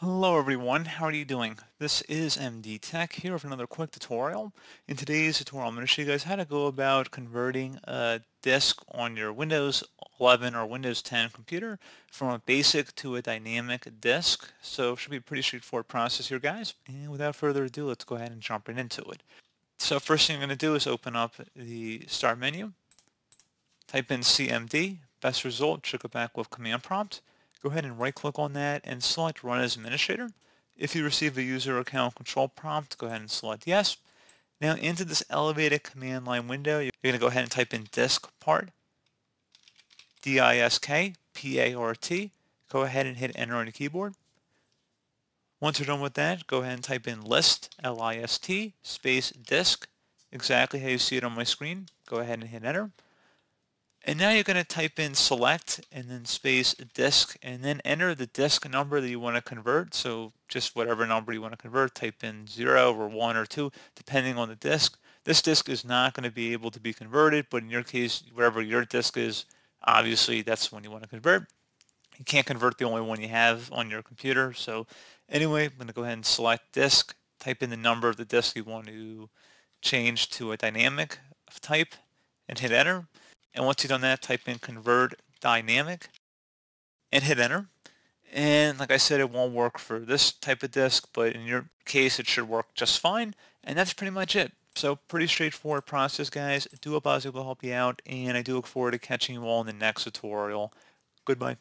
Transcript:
Hello everyone, how are you doing? This is MD Tech here with another quick tutorial. In today's tutorial I'm going to show you guys how to go about converting a disk on your Windows 11 or Windows 10 computer from a basic to a dynamic disk. So it should be a pretty straightforward process here guys. And without further ado, let's go ahead and jump right into it. So first thing I'm going to do is open up the start menu, type in CMD, best result, should go back with command prompt go ahead and right-click on that and select Run as Administrator. If you receive a user account control prompt, go ahead and select Yes. Now into this elevated command line window, you're going to go ahead and type in disk part, D-I-S-K, P-A-R-T. Go ahead and hit enter on the keyboard. Once you're done with that, go ahead and type in list, L-I-S-T, space disk, exactly how you see it on my screen. Go ahead and hit enter. And now you're going to type in select and then space disk and then enter the disk number that you want to convert. So just whatever number you want to convert, type in 0 or 1 or 2 depending on the disk. This disk is not going to be able to be converted, but in your case, wherever your disk is, obviously that's the one you want to convert. You can't convert the only one you have on your computer. So anyway, I'm going to go ahead and select disk, type in the number of the disk you want to change to a dynamic type, and hit enter. And once you've done that, type in convert dynamic and hit enter. And like I said, it won't work for this type of disk, but in your case, it should work just fine. And that's pretty much it. So pretty straightforward process, guys. do a I will help you out, and I do look forward to catching you all in the next tutorial. Goodbye.